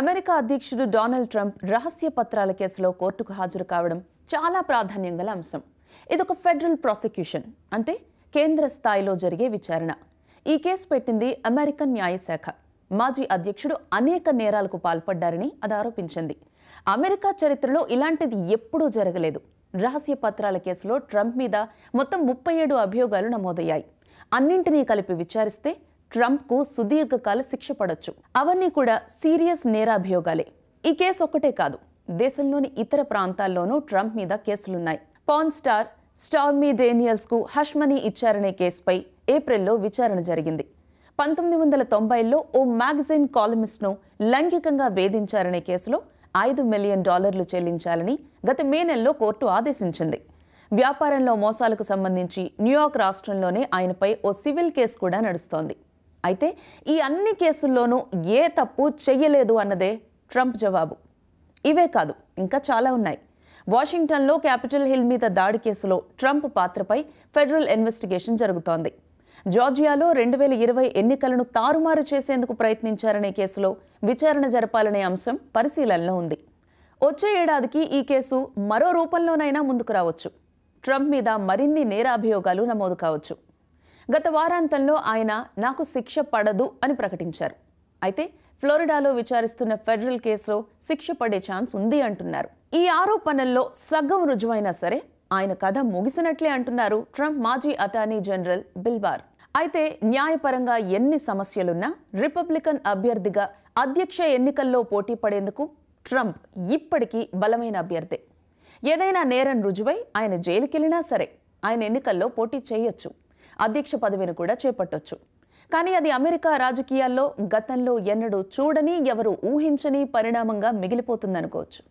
America అధ్యక్షుడు Donald Trump రహస్య పత్రాల కేసులో కోర్టుకు హాజరు కావడం చాలా ప్రాధాన్యం గల అంశం ఇదొక ఫెడరల్ ప్రాసిక్యూషన్ అంటే కేంద్ర స్థాయిలో జరిగే విచారణ ఈ కేసు పెట్టింది అమెరికన్ న్యాయశాఖ మాజీ అధ్యక్షుడు అనేక నేరాలకు పాల్పడ్డారని అది ఆరోపించింది అమెరికా చరిత్రలో ఇలాంటిది ఎప్పుడూ జరగలేదు రహస్య పత్రాల కేసులో ట్రంప్ మీద మొత్తం ముప్పై ఏడు అభియోగాలు నమోదయ్యాయి అన్నింటినీ కలిపి విచారిస్తే ట్రంప్కు సుదీర్ఘకాల శిక్ష పడొచ్చు అవన్నీ కూడా సీరియస్ నేరాభియోగాలే ఈ కేసు ఒక్కటే కాదు దేశంలోని ఇతర ప్రాంతాల్లోనూ ట్రంప్ మీద కేసులున్నాయి పాన్ స్టార్ స్టార్మీ డేనియల్స్కు హష్మనీ ఇచ్చారనే కేసుపై ఏప్రిల్లో విచారణ జరిగింది పంతొమ్మిది వందల తొంభైలో ఓ మ్యాగజైన్ కాలమిస్ట్ను లైంగికంగా వేధించారనే కేసులో ఐదు మిలియన్ డాలర్లు చెల్లించాలని గత మే నెలలో కోర్టు ఆదేశించింది వ్యాపారంలో మోసాలకు సంబంధించి న్యూయార్క్ రాష్ట్రంలోనే ఆయనపై ఓ సివిల్ కేసు కూడా నడుస్తోంది అయితే ఈ అన్ని కేసుల్లోనూ ఏ తప్పు చెయ్యలేదు అన్నదే ట్రంప్ జవాబు ఇవే కాదు ఇంకా చాలా ఉన్నాయి వాషింగ్టన్లో క్యాపిటల్ హిల్ మీద దాడి కేసులో ట్రంప్ పాత్రపై ఫెడరల్ ఇన్వెస్టిగేషన్ జరుగుతోంది జార్జియాలో రెండు వేల ఇరవై ఎన్నికలను తారుమారు చేసేందుకు ప్రయత్నించారనే కేసులో విచారణ జరపాలనే అంశం పరిశీలనలో ఉంది వచ్చే ఏడాదికి ఈ కేసు మరో రూపంలోనైనా ముందుకు రావచ్చు ట్రంప్ మీద మరిన్ని నేరాభియోగాలు నమోదు కావచ్చు గత వారాంతంలో ఆయన నాకు శిక్ష పడదు అని ప్రకటించారు అయితే ఫ్లోరిడాలో విచారిస్తున్న ఫెడరల్ కేసులో శిక్ష పడే ఛాన్స్ ఉంది అంటున్నారు ఈ ఆరోపణల్లో సగం రుజువైనా సరే ఆయన కథ ముగిసినట్లే అంటున్నారు ట్రంప్ మాజీ అటార్నీ జనరల్ బిల్బార్ అయితే న్యాయపరంగా ఎన్ని సమస్యలున్నా రిపబ్లికన్ అభ్యర్థిగా అధ్యక్ష ఎన్నికల్లో పోటీ పడేందుకు ట్రంప్ ఇప్పటికీ బలమైన అభ్యర్థే ఏదైనా నేరం రుజువై ఆయన జైలుకెళ్ళినా సరే ఆయన ఎన్నికల్లో పోటీ చేయొచ్చు అధ్యక్ష పదవిని కూడా చేపట్టొచ్చు కానీ అది అమెరికా రాజకీయాల్లో గతంలో ఎన్నడూ చూడని ఎవరు ఊహించని పరిణామంగా మిగిలిపోతుందనుకోవచ్చు